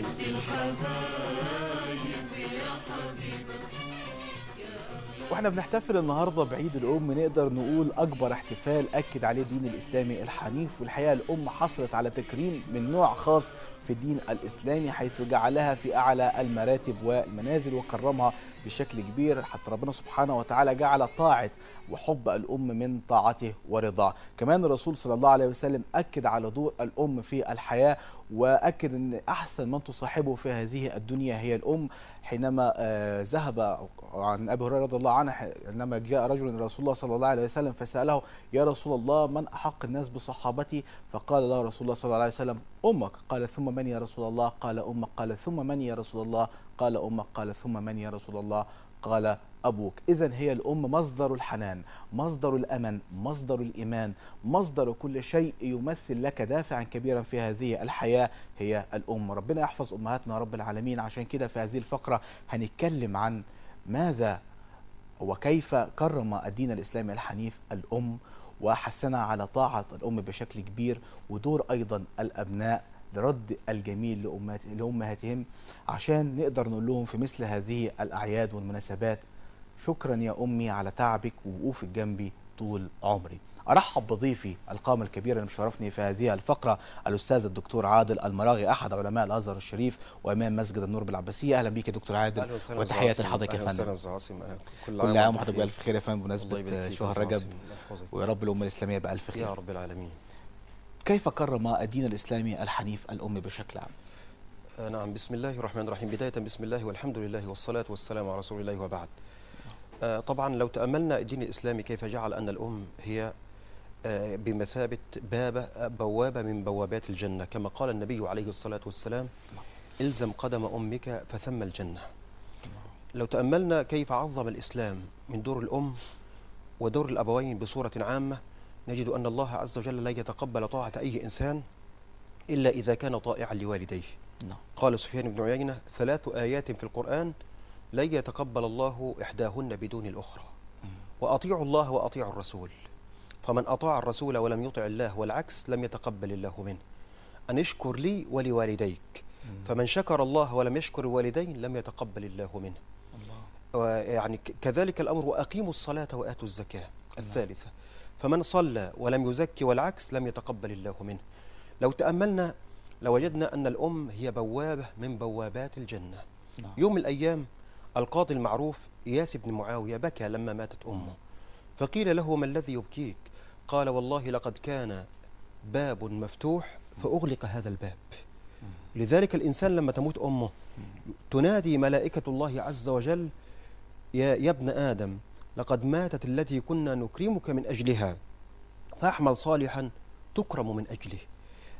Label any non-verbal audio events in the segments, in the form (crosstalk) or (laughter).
شفت الخبر واحنا بنحتفل النهارده بعيد الام نقدر نقول اكبر احتفال اكد عليه الدين الاسلامي الحنيف والحقيقه الام حصلت على تكريم من نوع خاص في الدين الاسلامي حيث جعلها في اعلى المراتب والمنازل وكرمها بشكل كبير حتى ربنا سبحانه وتعالى جعل طاعه وحب الام من طاعته ورضاه كمان الرسول صلى الله عليه وسلم اكد على دور الام في الحياه واكد ان احسن من تصاحبه في هذه الدنيا هي الام حينما آه، ذهب عن ابي هريره رضي الله عنه عندما جاء رجل الى رسول الله صلى الله عليه وسلم فساله يا رسول الله من احق الناس بصحابتي فقال له رسول الله صلى الله عليه وسلم امك قال ثم من يا رسول الله قال امك قال ثم من يا رسول الله قال امك قال ثم من يا رسول الله قال أبوك إذا هي الأم مصدر الحنان مصدر الأمن مصدر الإيمان مصدر كل شيء يمثل لك دافعا كبيرا في هذه الحياة هي الأم ربنا يحفظ أمهاتنا رب العالمين عشان كده في هذه الفقرة هنتكلم عن ماذا وكيف كرم الدين الإسلامي الحنيف الأم وحسنها على طاعة الأم بشكل كبير ودور أيضا الأبناء لرد الجميل لأمات لأمهاتهم عشان نقدر نقول لهم في مثل هذه الأعياد والمناسبات شكرا يا أمي على تعبك ووقوفك جنبي طول عمري ارحب بضيفي القامه الكبيره اللي مشرفني في هذه الفقره الاستاذ الدكتور عادل المراغي احد علماء الازهر الشريف وامام مسجد النور بالعباسيه اهلا بيك يا دكتور عادل وتحياتي لحضرتك يا فندم أهلا وسهلا كل, كل عام وحضرتك طيب. بالف خير يا فندم بمناسبه شهر رجب ويا رب الامه الاسلاميه بالف خير يا رب العالمين كيف كرم الدين الإسلامي الحنيف الأمي بشكل عام؟ آه، نعم بسم الله الرحمن الرحيم بداية بسم الله والحمد لله والصلاة والسلام على رسول الله وبعد آه، طبعا لو تأملنا الدين الإسلامي كيف جعل أن الأم هي آه، بمثابة بابة بوابة من بوابات الجنة كما قال النبي عليه الصلاة والسلام إلزم قدم أمك فثم الجنة لو تأملنا كيف عظم الإسلام من دور الأم ودور الأبوين بصورة عامة نجد أن الله عز وجل لا يتقبل طاعة أي إنسان إلا إذا كان طائعا لوالديه لا. نعم. قال سفيان بن عيينة ثلاث آيات في القرآن لا يتقبل الله إحداهن بدون الأخرى وأطيعوا الله وأطيعوا الرسول فمن أطاع الرسول ولم يطع الله والعكس لم يتقبل الله منه أن اشكر لي ولوالديك فمن شكر الله ولم يشكر الوالدين لم يتقبل الله منه الله. يعني كذلك الأمر وأقيموا الصلاة وآتوا الزكاة نعم. الثالثة فمن صلى ولم يزكي والعكس لم يتقبل الله منه لو تأملنا لوجدنا أن الأم هي بوابة من بوابات الجنة نعم. يوم الأيام القاضي المعروف إياس بن معاوية بكى لما ماتت أمه فقيل له ما الذي يبكيك قال والله لقد كان باب مفتوح فأغلق هذا الباب لذلك الإنسان لما تموت أمه تنادي ملائكة الله عز وجل يا, يا ابن آدم لقد ماتت التي كنا نكرمك من أجلها فأحمل صالحا تكرم من أجله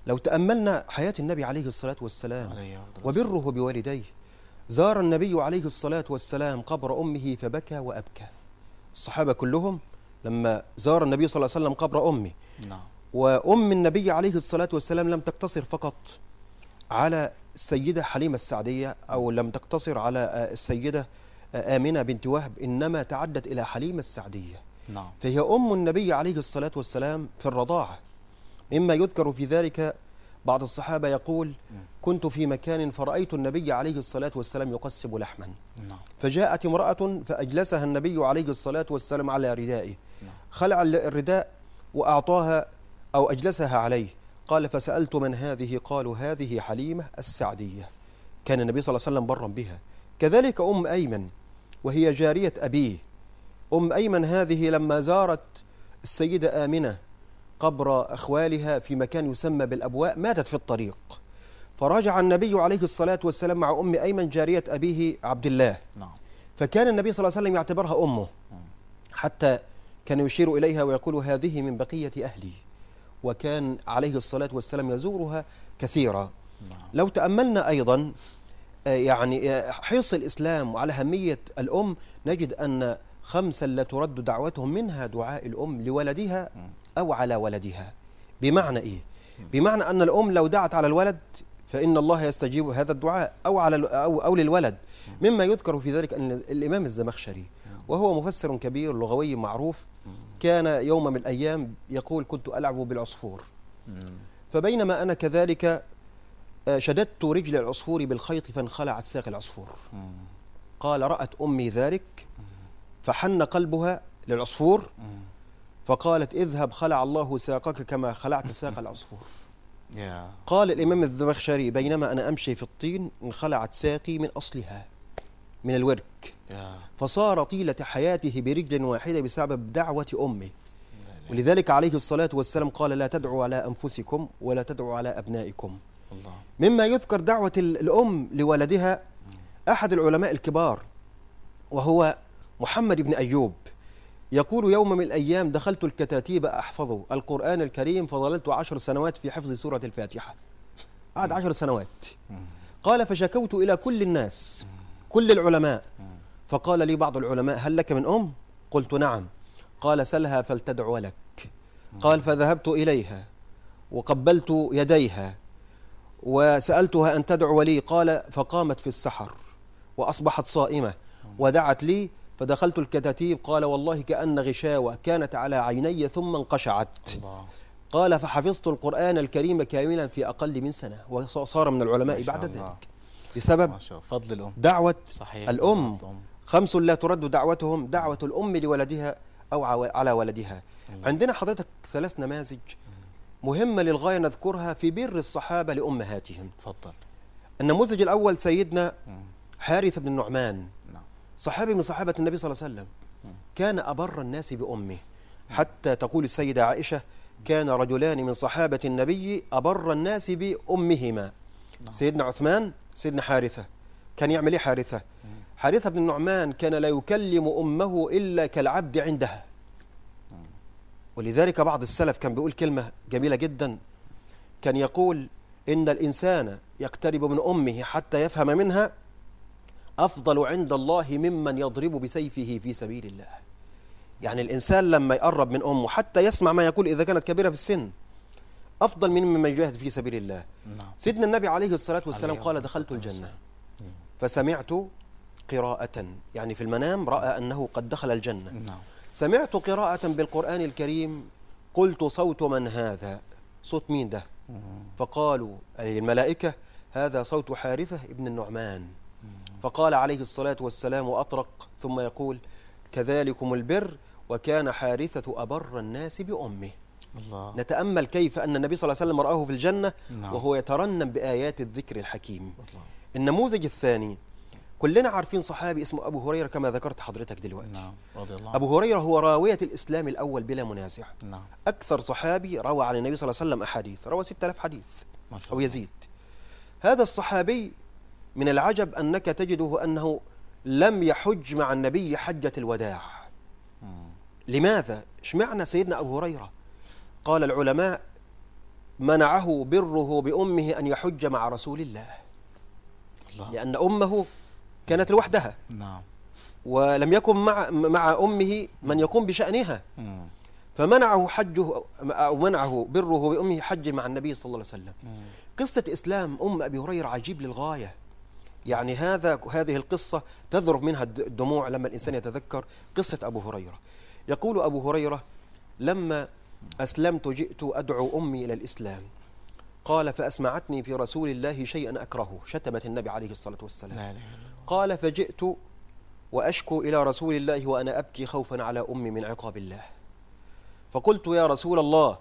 لو تأملنا حياة النبي عليه الصلاة والسلام وبره بوالديه زار النبي عليه الصلاة والسلام قبر أمه فبكى وأبكى الصحابة كلهم لما زار النبي صلى الله عليه وسلم قبر أمه نعم. وأم النبي عليه الصلاة والسلام لم تقتصر فقط على السيدة حليمة السعدية أو لم تقتصر على السيدة آمنة بنت وهب إنما تعدت إلى حليمة السعدية نعم. فهي أم النبي عليه الصلاة والسلام في الرضاعة مما يذكر في ذلك بعض الصحابة يقول كنت في مكان فرأيت النبي عليه الصلاة والسلام يقسم لحما نعم. فجاءت امرأة فأجلسها النبي عليه الصلاة والسلام على ردائه نعم. خلع الرداء وأعطاها أو أجلسها عليه قال فسألت من هذه قالوا هذه حليمة السعدية كان النبي صلى الله عليه وسلم برا بها كذلك أم أيمن وهي جارية أبيه أم أيمن هذه لما زارت السيدة آمنة قبر أخوالها في مكان يسمى بالأبواء ماتت في الطريق فرجع النبي عليه الصلاة والسلام مع أم أيمن جارية أبيه عبد الله نعم. فكان النبي صلى الله عليه وسلم يعتبرها أمه حتى كان يشير إليها ويقول هذه من بقية أهلي وكان عليه الصلاة والسلام يزورها كثيرا نعم. لو تأملنا أيضا يعني آه، حرص الإسلام وعلى أهمية الأم نجد أن خمسا لا ترد دعوتهم منها دعاء الأم لولدها أو على ولدها بمعنى إيه؟ بمعنى أن الأم لو دعت على الولد فإن الله يستجيب هذا الدعاء أو على أو, أو للولد مما يذكر في ذلك أن الإمام الزمخشري وهو مفسر كبير لغوي معروف كان يوم من الأيام يقول كنت ألعب بالعصفور فبينما أنا كذلك آه، شددت رجل العصفور بالخيط فانخلعت ساق العصفور قال رأت أمي ذلك فحن قلبها للعصفور فقالت اذهب خلع الله ساقك كما خلعت (laughs) ساق العصفور قال الإمام الذبخشري بينما أنا أمشي في الطين انخلعت ساقي من أصلها من الورك فصار طيلة حياته برجل واحدة بسبب دعوة أمه ولذلك عليه الصلاة والسلام قال لا تدعوا على أنفسكم ولا تدعوا على أبنائكم مما يذكر دعوة الأم لولدها أحد العلماء الكبار وهو محمد بن أيوب يقول يوم من الأيام دخلت الكتاتيب أحفظ القرآن الكريم فظللت عشر سنوات في حفظ سورة الفاتحة قعد عشر سنوات قال فشكوت إلى كل الناس كل العلماء فقال لي بعض العلماء هل لك من أم؟ قلت نعم قال سلها فلتدعو لك قال فذهبت إليها وقبلت يديها وسألتها أن تدعو لي قال فقامت في السحر وأصبحت صائمة ودعت لي فدخلت الكتاتيب قال والله كأن غشاوة كانت على عيني ثم انقشعت الله. قال فحفظت القرآن الكريم كاملا في أقل من سنة وصار من العلماء بعد الله. ذلك بسبب فضل الأم دعوة صحيح. الأم خمس لا ترد دعوتهم دعوة الأم لولدها أو على ولدها عندنا حضرتك ثلاث نماذج مهمة للغاية نذكرها في بر الصحابة لأمهاتهم فضل. النموذج الأول سيدنا حارث بن النعمان نعم. صحابي من صحابة النبي صلى الله عليه وسلم كان أبر الناس بأمه حتى تقول السيدة عائشة كان رجلان من صحابة النبي أبر الناس بأمهما نعم. سيدنا عثمان سيدنا حارثة كان يعمل إيه حارثة حارثة بن النعمان كان لا يكلم أمه إلا كالعبد عندها ولذلك بعض السلف كان بيقول كلمة جميلة جدا كان يقول إن الإنسان يقترب من أمه حتى يفهم منها أفضل عند الله ممن يضرب بسيفه في سبيل الله يعني الإنسان لما يقرب من أمه حتى يسمع ما يقول إذا كانت كبيرة في السن أفضل من ممن يجاهد في سبيل الله نعم. سيدنا النبي عليه الصلاة والسلام عليه قال دخلت الجنة فسمعت قراءة يعني في المنام رأى أنه قد دخل الجنة نعم. سمعت قراءة بالقرآن الكريم قلت صوت من هذا صوت مين ده فقالوا أي الملائكة هذا صوت حارثة ابن النعمان فقال عليه الصلاة والسلام وأطرق ثم يقول كذلكم البر وكان حارثة أبر الناس بأمه الله. نتأمل كيف أن النبي صلى الله عليه وسلم رآه في الجنة نعم. وهو يترنم بآيات الذكر الحكيم الله. النموذج الثاني كلنا عارفين صحابي اسمه أبو هريرة كما ذكرت حضرتك دلوقتي نعم رضي الله أبو هريرة هو راوية الإسلام الأول بلا منازع نعم أكثر صحابي روى عن النبي صلى الله عليه وسلم أحاديث روى 6000 حديث ما شاء الله. أو يزيد هذا الصحابي من العجب أنك تجده أنه لم يحج مع النبي حجة الوداع م. لماذا؟ اشمعنى سيدنا أبو هريرة؟ قال العلماء منعه بره بأمه أن يحج مع رسول الله, الله. لأن أمه كانت لوحدها نعم ولم يكن مع مع امه من يقوم بشانها مم. فمنعه حجه او منعه بره بامه حج مع النبي صلى الله عليه وسلم مم. قصه اسلام ام ابي هريره عجيب للغايه يعني هذا هذه القصه تذرف منها الدموع لما الانسان يتذكر قصه ابو هريره يقول ابو هريره لما اسلمت جئت ادعو امي الى الاسلام قال فاسمعتني في رسول الله شيئا اكرهه شتمت النبي عليه الصلاه والسلام لا لا لا. قال فجئت وأشكو إلى رسول الله وأنا أبكي خوفا على أمي من عقاب الله فقلت يا رسول الله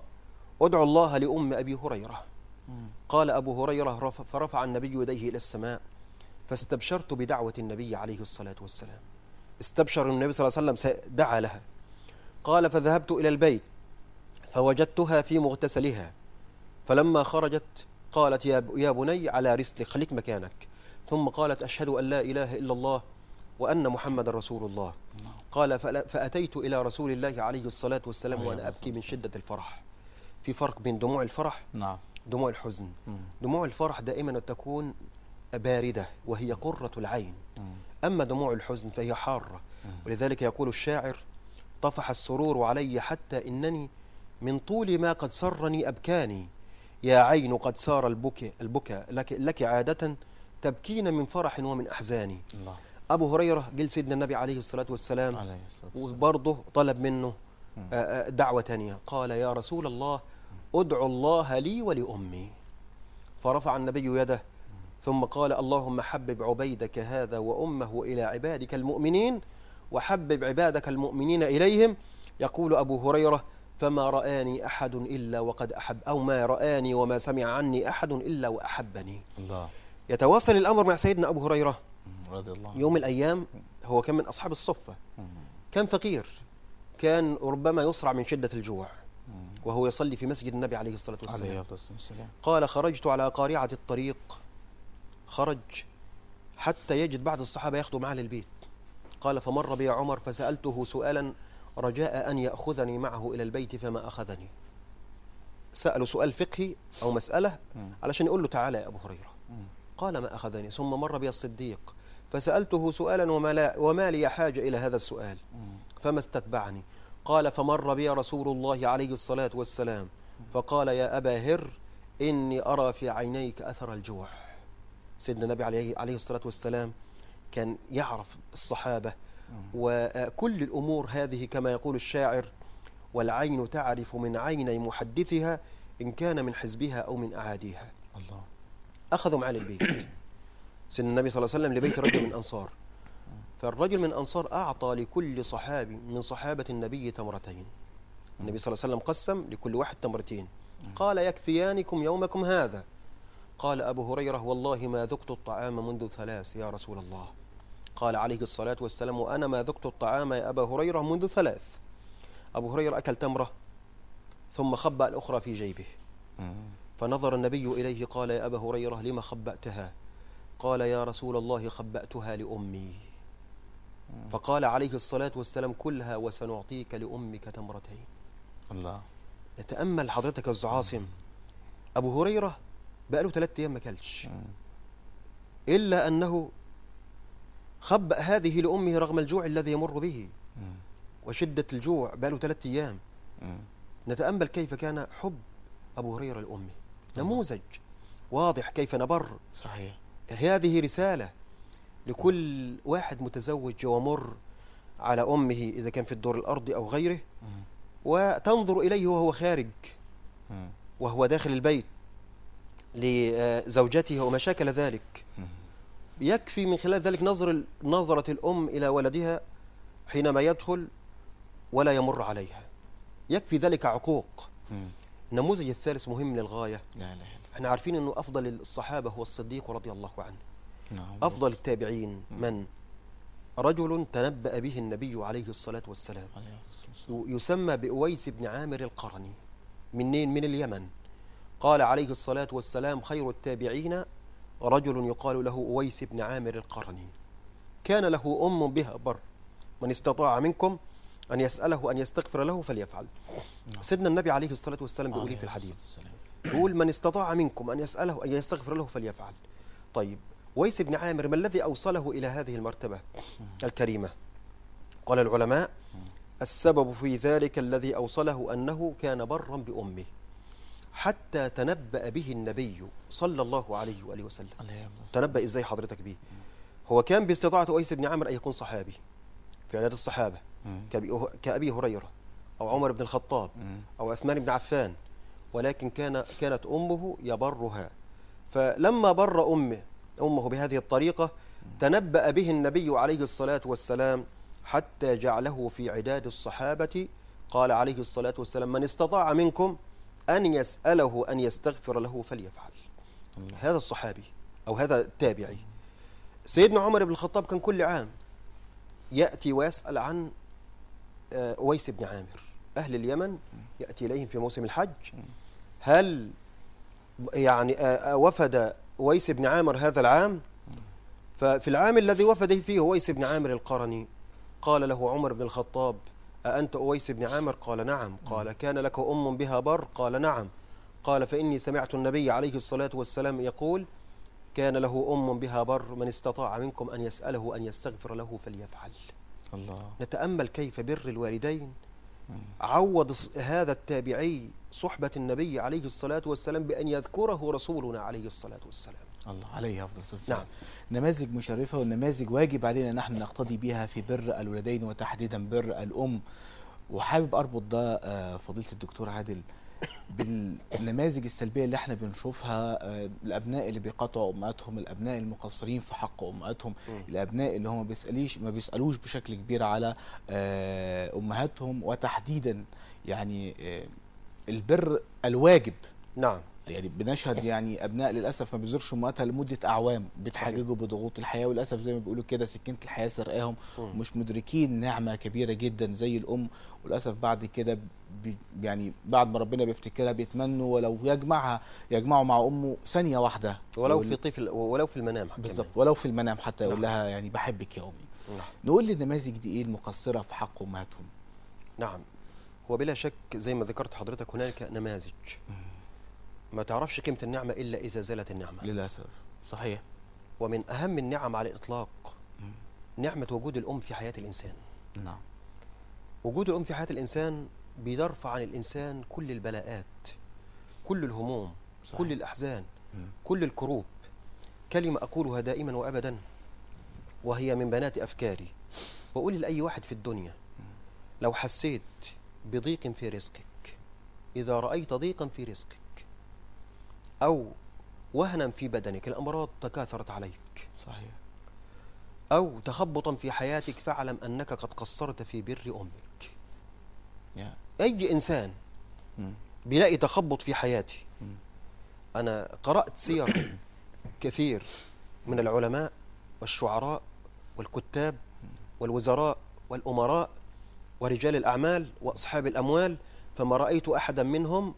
أدعو الله لأم أبي هريرة قال أبو هريرة فرفع النبي يديه إلى السماء فاستبشرت بدعوة النبي عليه الصلاة والسلام استبشر النبي صلى الله عليه وسلم دعا لها قال فذهبت إلى البيت فوجدتها في مغتسلها فلما خرجت قالت يا بني على رسل خليك مكانك ثم قالت أشهد أن لا إله إلا الله وأن محمد رسول الله قال فأتيت إلى رسول الله عليه الصلاة والسلام وأنا أبكي من شدة الفرح في فرق بين دموع الفرح نعم دموع الحزن دموع الفرح دائما تكون باردة وهي قرة العين أما دموع الحزن فهي حارة ولذلك يقول الشاعر طفح السرور علي حتى إنني من طول ما قد سرني أبكاني يا عين قد سار البكى, البكى لك, لك عادة تبكين من فرح ومن أحزان الله. أبو هريرة جل سيدنا النبي عليه الصلاة والسلام عليه الصلاة والسلام. وبرضه طلب منه آه، آه، دعوة تانية قال يا رسول الله أدعو الله لي ولأمي فرفع النبي يده ثم قال اللهم حبب عبيدك هذا وأمه إلى عبادك المؤمنين وحبب عبادك المؤمنين إليهم يقول أبو هريرة فما رآني أحد إلا وقد أحب أو ما رآني وما سمع عني أحد إلا وأحبني الله يتواصل الأمر مع سيدنا أبو هريرة رضي الله يوم الأيام هو كان من أصحاب الصفة كان فقير كان ربما يصرع من شدة الجوع وهو يصلي في مسجد النبي عليه الصلاة والسلام, عليه والسلام. قال خرجت على قارعة الطريق خرج حتى يجد بعض الصحابة ياخذوا معه للبيت قال فمر بي عمر فسألته سؤالا رجاء أن يأخذني معه إلى البيت فما أخذني سأله سؤال فقهي أو مسألة علشان يقول له تعالى يا أبو هريرة قال ما أخذني ثم مر بي الصديق فسألته سؤالا وما, لا وما لي حاجة إلى هذا السؤال فما استتبعني قال فمر بي رسول الله عليه الصلاة والسلام فقال يا أبا هر إني أرى في عينيك أثر الجوع سيدنا النبي عليه, عليه الصلاة والسلام كان يعرف الصحابة وكل الأمور هذه كما يقول الشاعر والعين تعرف من عيني محدثها إن كان من حزبها أو من أعاديها الله اخذوا معاه البيت (clears throat) سن النبي صلى الله عليه وسلم لبيت رجل من أنصار فالرجل من أنصار أعطى لكل صحابي من صحابة النبي تمرتين النبي صلى الله عليه وسلم قسم لكل واحد تمرتين قال يكفيانكم يومكم هذا قال أبو هريرة والله ما ذقت الطعام منذ ثلاث يا رسول الله قال عليه الصلاة والسلام وأنا ما ذقت الطعام يا أبا هريرة منذ ثلاث أبو هريرة أكل تمرة ثم خبأ الأخرى في جيبه فنظر النبي إليه قال يا أبا هريرة لما خبأتها قال يا رسول الله خبأتها لأمي فقال عليه الصلاة والسلام كلها وسنعطيك لأمك تمرتين الله نتأمل حضرتك الزعاصم أستاذ عاصم أبو هريرة بقاله ثلاثة أيام ما كلش إلا أنه خبأ هذه لأمه رغم الجوع الذي يمر به وشدة الجوع بقاله ثلاثة أيام نتأمل كيف كان حب أبو هريرة لأمه نموذج واضح كيف نبر صحيح هذه رسالة لكل واحد متزوج ومر على أمه إذا كان في الدور الأرضي أو غيره وتنظر إليه وهو خارج وهو داخل البيت لزوجته ومشاكل ذلك يكفي من خلال ذلك نظر نظرة الأم إلى ولدها حينما يدخل ولا يمر عليها يكفي ذلك عقوق النموذج الثالث مهم للغاية لا احنا عارفين أنه أفضل الصحابة هو الصديق رضي الله عنه نعم أفضل التابعين نعم. من رجل تنبأ به النبي عليه الصلاة والسلام يسمى بأويس بن عامر القرني منين من اليمن قال عليه الصلاة والسلام خير التابعين رجل يقال له أويس بن عامر القرني كان له أم بها بر من استطاع منكم أن يسأله أن يستغفر له فليفعل سيدنا النبي عليه الصلاة والسلام بيقول إيه في الحديث بيقول من استطاع منكم أن يسأله أن يستغفر له فليفعل طيب ويس بن عامر ما الذي أوصله إلى هذه المرتبة الكريمة قال العلماء السبب في ذلك الذي أوصله أنه كان برا بأمه حتى تنبأ به النبي صلى الله عليه وآله وسلم تنبأ إزاي حضرتك به هو كان باستطاعة أيس بن عامر أن يكون صحابي في عدد الصحابة أه-، كأبي هريرة أو عمر بن الخطاب أو عثمان بن عفان ولكن كان كانت أمه يبرها فلما بر أمه أمه بهذه الطريقة تنبأ به النبي عليه الصلاة والسلام حتى جعله في عداد الصحابة قال عليه الصلاة والسلام من استطاع منكم أن يسأله أن يستغفر له فليفعل هذا الصحابي أو هذا التابعي سيدنا عمر بن الخطاب كان كل عام يأتي ويسأل عن أويس آه، بن عامر أهل اليمن يأتي إليهم في موسم الحج هل يعني آه، آه، وفد أويس بن عامر هذا العام ففي العام الذي وفد فيه أويس بن عامر القرني قال له عمر بن الخطاب أأنت أويس بن عامر قال نعم قال كان لك أم بها بر قال نعم قال فإني سمعت النبي عليه الصلاة والسلام يقول كان له أم بها بر من استطاع منكم أن يسأله أن يستغفر له فليفعل الله. نتأمل كيف بر الوالدين عوض هذا التابعي صحبة النبي عليه الصلاة والسلام بأن يذكره رسولنا عليه الصلاة والسلام الله عليه أفضل الصلاة والسلام نعم. نماذج مشرفة والنماذج واجب علينا نحن نقتدي بها في بر الولدين وتحديدا بر الأم وحابب أربط ده آه، فضيلة الدكتور عادل بالنماذج السلبيه اللي احنا بنشوفها آه، الابناء اللي بيقاطعوا امهاتهم الابناء المقصرين في حق امهاتهم الابناء اللي هم بيساليش ما بيسالوش بشكل كبير على آه، امهاتهم وتحديدا يعني آه، البر الواجب نعم يعني بنشهد يعني ابناء للاسف ما بيزورش امهاتها لمده اعوام بتحججوا بضغوط الحياه وللاسف زي ما بيقولوا كده سكينه الحياه سرقاهم ومش مدركين نعمه كبيره جدا زي الام وللاسف بعد كده يعني بعد ما ربنا بيفتكرها بيتمنوا ولو يجمعها يجمعوا مع امه ثانيه واحده ولو في طفل ولو في المنام بالظبط ولو في المنام حتى يقول نعم. لها يعني بحبك يا امي نعم. نقول للنماذج دي ايه المقصره في حق امهاتهم نعم هو بلا شك زي ما ذكرت حضرتك هنالك نماذج ما تعرفش قيمة النعمة إلا إذا زالت النعمة للأسف صحيح ومن أهم النعم على الإطلاق نعمة وجود الأم في حياة الإنسان نعم وجود الأم في حياة الإنسان بيرفع عن الإنسان كل البلاءات كل الهموم صحيح. كل الأحزان مم. كل الكروب كلمة أقولها دائما وأبدا وهي من بنات أفكاري وأقول لأي واحد في الدنيا لو حسيت بضيق في رزقك إذا رأيت ضيقا في رزقك أو وهنا في بدنك الأمراض تكاثرت عليك صحيح أو تخبطا في حياتك فاعلم أنك قد قصرت في بر أمك yeah. أي إنسان بيلاقي تخبط في حياتي أنا قرأت سير كثير من العلماء والشعراء والكتاب والوزراء والأمراء ورجال الأعمال وأصحاب الأموال فما رأيت أحدا منهم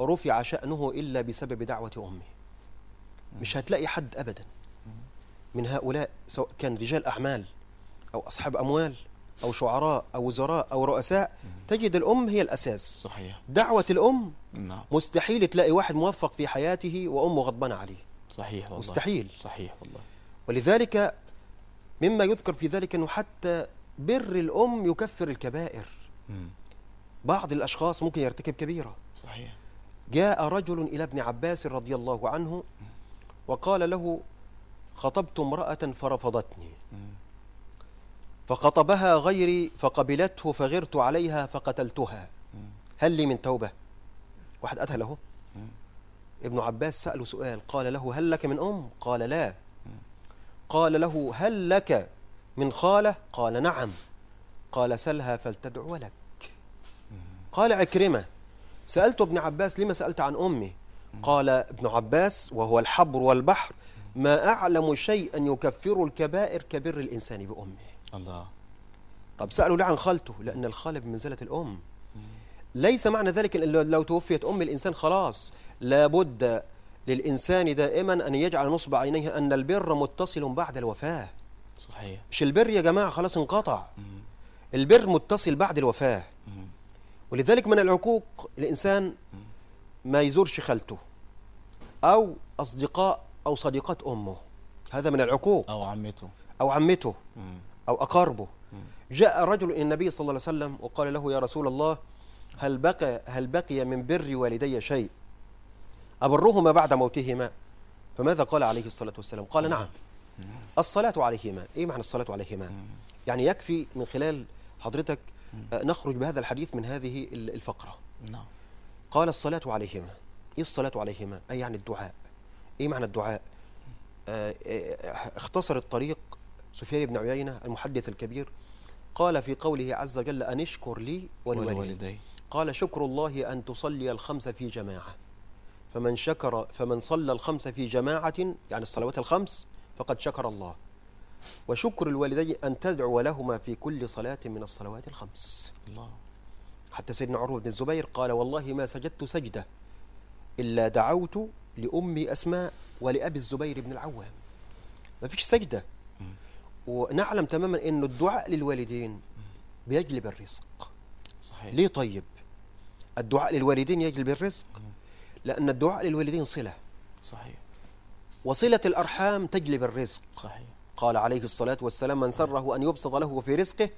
رفع شأنه إلا بسبب دعوة أمه مش هتلاقي حد أبدا من هؤلاء سواء كان رجال أعمال أو أصحاب أموال أو شعراء أو وزراء أو رؤساء تجد الأم هي الأساس صحيح دعوة الأم نعم. مستحيل تلاقي واحد موفق في حياته وأمه غضبانة عليه صحيح والله مستحيل صحيح والله ولذلك مما يذكر في ذلك أنه حتى بر الأم يكفر الكبائر م. بعض الأشخاص ممكن يرتكب كبيرة صحيح جاء رجل إلى ابن عباس رضي الله عنه وقال له خطبت امرأة فرفضتني فخطبها غيري فقبلته فغرت عليها فقتلتها هل لي من توبة واحد قتل له ابن عباس سأله سؤال قال له هل لك من أم قال لا قال له هل لك من خالة قال نعم قال سلها فلتدعو لك قال عكرمة سألت ابن عباس لما سألت عن أمي قال ابن عباس وهو الحبر والبحر ما أعلم شيئا يكفر الكبائر كبر الإنسان بأمه الله طب سألوا ليه عن خالته لأن الخالة بمنزلة الأم ليس معنى ذلك إن لو توفيت أم الإنسان خلاص لابد للإنسان دائما أن يجعل نصب عينيه أن البر متصل بعد الوفاة صحيح مش البر يا جماعة خلاص انقطع البر متصل بعد الوفاة ولذلك من العقوق الإنسان ما يزورش خالته أو أصدقاء أو صديقات أمه هذا من العقوق أو عمته أو عمته أو أقاربه جاء رجل إلى النبي صلى الله عليه وسلم وقال له يا رسول الله هل بقي, هل بقي من بر والدي شيء أبرهما بعد موتهما فماذا قال عليه الصلاة والسلام قال نعم الصلاة عليهما إيه معنى الصلاة عليهما يعني يكفي من خلال حضرتك نخرج بهذا الحديث من هذه الفقرة نعم قال الصلاة عليهما إيه الصلاة عليهما أي يعني الدعاء إيه معنى الدعاء آه، آه، اختصر الطريق سفيان بن عيينة المحدث الكبير قال في قوله عز وجل أن اشكر لي ولوالدي قال شكر الله أن تصلي الخمس في جماعة فمن شكر فمن صلى الخمس في جماعة يعني الصلوات الخمس فقد شكر الله وشكر الوالدين أن تدعو لهما في كل صلاة من الصلوات الخمس الله حتى سيدنا عروة بن الزبير قال والله ما سجدت سجدة إلا دعوت لأمي أسماء ولأبي الزبير بن العوام ما فيش سجدة ونعلم تماما أن الدعاء للوالدين بيجلب الرزق صحيح. ليه طيب الدعاء للوالدين يجلب الرزق لأن الدعاء للوالدين صلة صحيح وصلة الأرحام تجلب الرزق صحيح قال عليه الصلاة والسلام من سره أن يبسط له في رزقه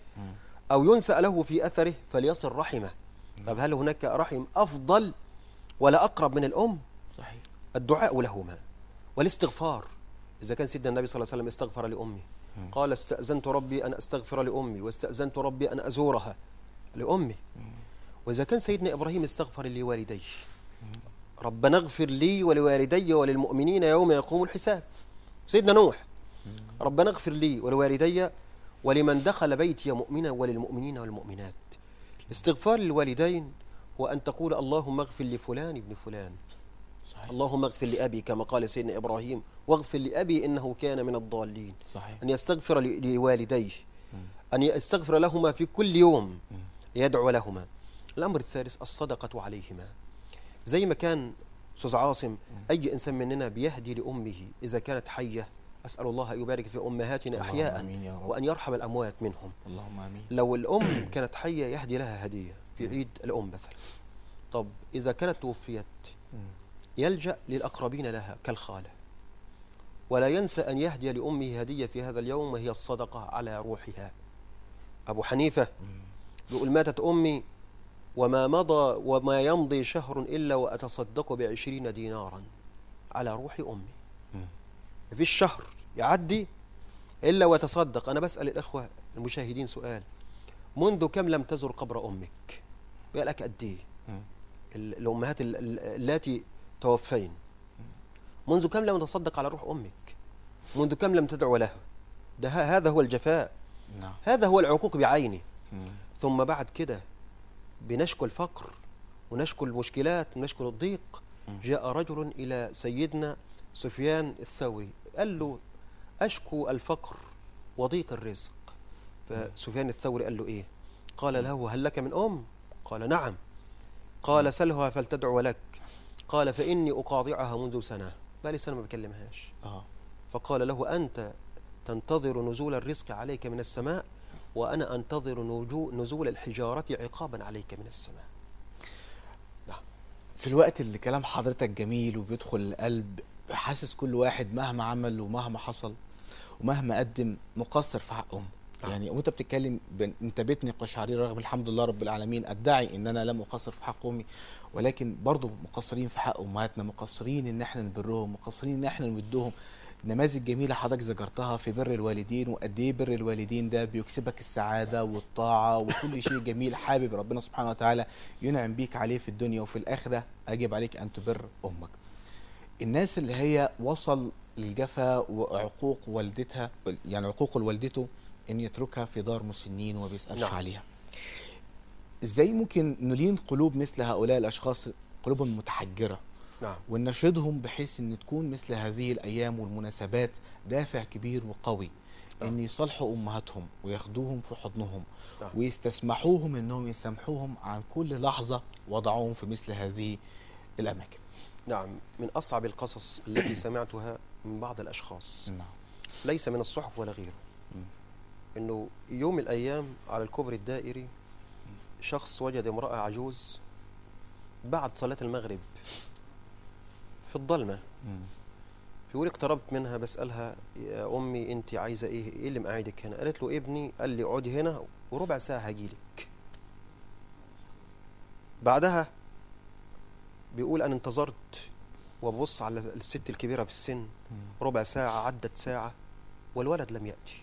أو ينسأ له في أثره فليصل رحمه طب هل هناك رحم أفضل ولا أقرب من الأم صحيح الدعاء لهما والاستغفار إذا كان سيدنا النبي صلى الله عليه وسلم استغفر لأمي قال استأذنت ربي أن أستغفر لأمي واستأذنت ربي أن أزورها لأمي وإذا كان سيدنا إبراهيم استغفر لوالديه ربنا اغفر لي ولوالدي وللمؤمنين يوم يقوم الحساب سيدنا نوح ربنا اغفر لي ولوالدي ولمن دخل بيتي مؤمنا وللمؤمنين والمؤمنات الاستغفار للوالدين هو أن تقول اللهم اغفر لفلان ابن فلان صحيح. اللهم اغفر لأبي كما قال سيدنا إبراهيم واغفر لأبي إنه كان من الضالين صحيح. أن يستغفر لوالديه أن يستغفر لهما في كل يوم يدعو لهما الأمر الثالث الصدقة عليهما زي ما كان أستاذ عاصم أي إنسان مننا بيهدي لأمه إذا كانت حية أسأل الله أن يبارك في أمهاتنا أحياء وأن يرحم الأموات منهم اللهم آمين لو الأم كانت حية يهدي لها هدية في عيد الأم مثلا طب إذا كانت توفيت يلجأ للأقربين لها كالخالة ولا ينسى أن يهدي لأمه هدية في هذا اليوم وهي الصدقة على روحها أبو حنيفة يقول ماتت أمي وما مضى وما يمضي شهر إلا وأتصدق بعشرين دينارا على روح أمي مفيش شهر يعدي إلا ويتصدق أنا بسأل الإخوة المشاهدين سؤال منذ كم لم تزر قبر أمك بقالك قد إيه الأمهات اللاتي توفين منذ كم لم تصدق على روح أمك منذ كم لم تدعو لها ده هذا هو الجفاء نعم. هذا هو العقوق بعينه ثم بعد كده بنشكو الفقر ونشكو المشكلات ونشكو الضيق جاء رجل إلى سيدنا سفيان الثوري قال له أشكو الفقر وضيق الرزق فسفيان الثوري قال له إيه قال له هل لك من أم قال نعم قال سلها فلتدعو لك قال فإني أقاضعها منذ سنة بقى سنة ما بكلمهاش آه. فقال له أنت تنتظر نزول الرزق عليك من السماء وأنا أنتظر نزول الحجارة عقابا عليك من السماء نعم. في الوقت اللي كلام حضرتك جميل وبيدخل القلب حاسس كل واحد مهما عمل ومهما حصل ومهما قدم مقصر في حقهم طبعا. نعم. يعني وانت بتتكلم انت بيت نقاش رغم الحمد لله رب العالمين ادعي ان انا لم اقصر في حق امي ولكن برضه مقصرين في حق امهاتنا مقصرين ان احنا نبرهم مقصرين ان احنا نمدهم نماذج جميله حضرتك ذكرتها في بر الوالدين وقد ايه بر الوالدين ده بيكسبك السعاده والطاعه وكل شيء جميل حابب ربنا سبحانه وتعالى ينعم بيك عليه في الدنيا وفي الاخره اجب عليك ان تبر امك الناس اللي هي وصل الجفا وعقوق والدتها يعني عقوق والدته ان يتركها في دار مسنين وما بيسالش نعم. عليها ازاي ممكن نلين قلوب مثل هؤلاء الاشخاص قلوبهم متحجره نعم. وننشدهم بحيث ان تكون مثل هذه الايام والمناسبات دافع كبير وقوي نعم. ان يصالحوا امهاتهم وياخدوهم في حضنهم نعم. ويستسمحوهم انهم يسامحوهم عن كل لحظه وضعوهم في مثل هذه الاماكن نعم من أصعب القصص التي (coughs) سمعتها من بعض الأشخاص نعم. ليس من الصحف ولا غيره أنه يوم من الأيام على الكوبري الدائري شخص وجد امرأة عجوز بعد صلاة المغرب في الضلمة يقول اقتربت منها بسألها يا أمي أنت عايزة إيه إيه اللي مقعدك هنا قالت له ابني قال لي اقعدي هنا وربع ساعة هجيلك بعدها بيقول انا انتظرت وببص على الست الكبيره في السن ربع ساعه عدت ساعه والولد لم ياتي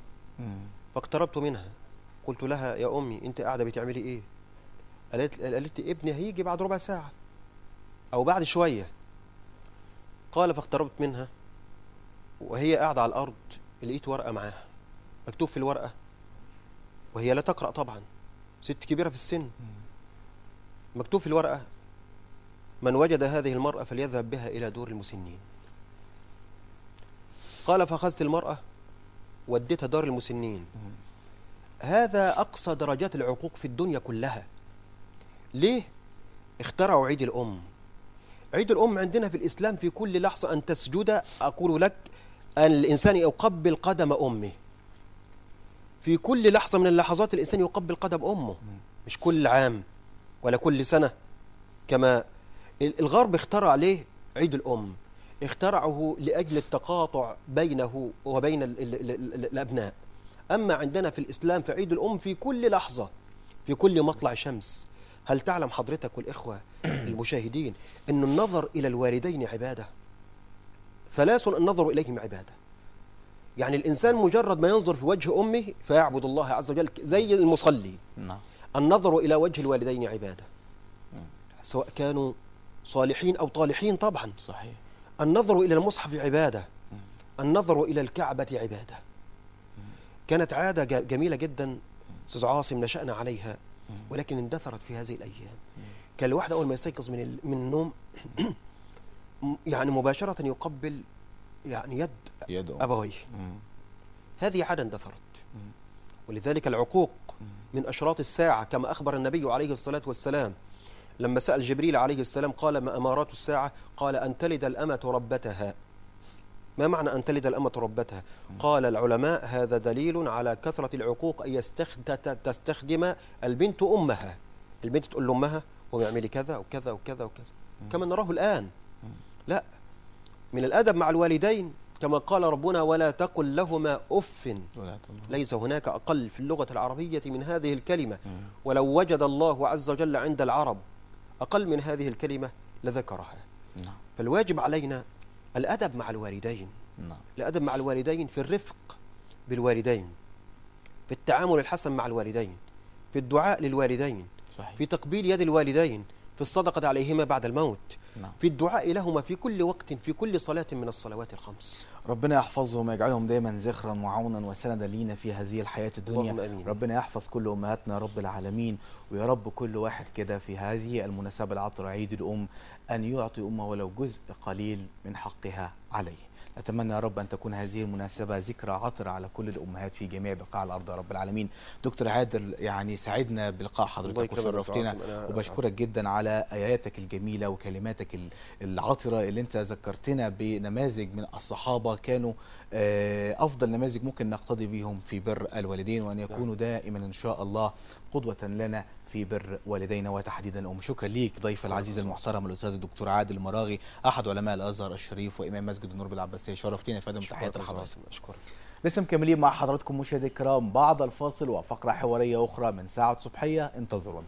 فاقتربت منها قلت لها يا امي انت قاعده بتعملي ايه قالت قالت لي ابني هيجي بعد ربع ساعه او بعد شويه قال فاقتربت منها وهي قاعده على الارض لقيت ورقه معاها مكتوب في الورقه وهي لا تقرا طبعا ست كبيره في السن مكتوب في الورقه من وجد هذه المرأة فليذهب بها إلى دور المسنين قال فأخذت المرأة وديتها دار المسنين هذا أقصى درجات العقوق في الدنيا كلها ليه؟ اخترعوا عيد الأم عيد الأم عندنا في الإسلام في كل لحظة أن تسجد أقول لك أن الإنسان يقبل قدم أمه في كل لحظة من اللحظات الإنسان يقبل قدم أمه مش كل عام ولا كل سنة كما الغرب اخترع ليه عيد الأم اخترعه لأجل التقاطع بينه وبين الـ الـ الـ الأبناء أما عندنا في الإسلام فعيد الأم في كل لحظة في كل مطلع شمس هل تعلم حضرتك والإخوة (clears throat) المشاهدين أن النظر إلى الوالدين عبادة ثلاث النظر إليهم عبادة يعني الإنسان مجرد ما ينظر في وجه أمه فيعبد الله عز وجل زي المصلي نعم. النظر إلى وجه الوالدين عبادة سواء كانوا صالحين أو طالحين طبعا صحيح النظر إلى المصحف عبادة النظر إلى الكعبة عبادة كانت عادة جميلة جدا أستاذ عاصم نشأنا عليها ولكن اندثرت في هذه الأيام كان الواحد أول ما يستيقظ من من النوم (clears throat) يعني مباشرة يقبل يعني يد, يد أبويه هذه عادة اندثرت ولذلك العقوق من أشراط الساعة كما أخبر النبي عليه الصلاة والسلام لما سأل جبريل عليه السلام قال ما أمارات الساعة قال أن تلد الأمة ربتها ما معنى أن تلد الأمة ربتها قال العلماء هذا دليل على كثرة العقوق أن تستخدم البنت أمها البنت تقول لأمها وبيعملي كذا وكذا وكذا وكذا كما نراه الآن لا من الأدب مع الوالدين كما قال ربنا ولا تقل لهما أف ليس هناك أقل في اللغة العربية من هذه الكلمة ولو وجد الله عز وجل عند العرب أقل من هذه الكلمة لذكرها نعم. فالواجب علينا الأدب مع الوالدين نعم. الأدب مع الوالدين في الرفق بالوالدين في التعامل الحسن مع الوالدين في الدعاء للوالدين صحيح. في تقبيل يد الوالدين في الصدقة عليهما بعد الموت نعم. في الدعاء لهما في كل وقت في كل صلاة من الصلوات الخمس ربنا يحفظهم ويجعلهم دايما ذخرا وعونا وسندا لينا في هذه الحياه الدنيا ربنا يحفظ كل امهاتنا رب العالمين ويا رب كل واحد كده في هذه المناسبه العطره عيد الام أن يعطي أمه ولو جزء قليل من حقها عليه أتمنى يا رب أن تكون هذه المناسبة ذكرى عطرة على كل الأمهات في جميع بقاع الأرض يا رب العالمين دكتور عادل يعني سعدنا بلقاء حضرتك وشرفتنا وبشكرك جدا على آياتك الجميلة وكلماتك العطرة اللي أنت ذكرتنا بنماذج من الصحابة كانوا آه، أفضل نماذج ممكن نقتضي بهم في بر الوالدين وأن يكونوا نعم. دائما إن شاء الله قدوة لنا في بر والدينا وتحديدا الام شكرا ليك ضيف العزيز المحترم الاستاذ الدكتور عادل مراغي احد علماء الازهر الشريف وامام مسجد النور بالعباسيه شرفتينا فندم تحياتي لحضرتك اشكرك لسه مكملين مع حضراتكم مشاهدي الكرام بعد الفاصل وفقره حواريه اخرى من ساعه صبحيه انتظرونا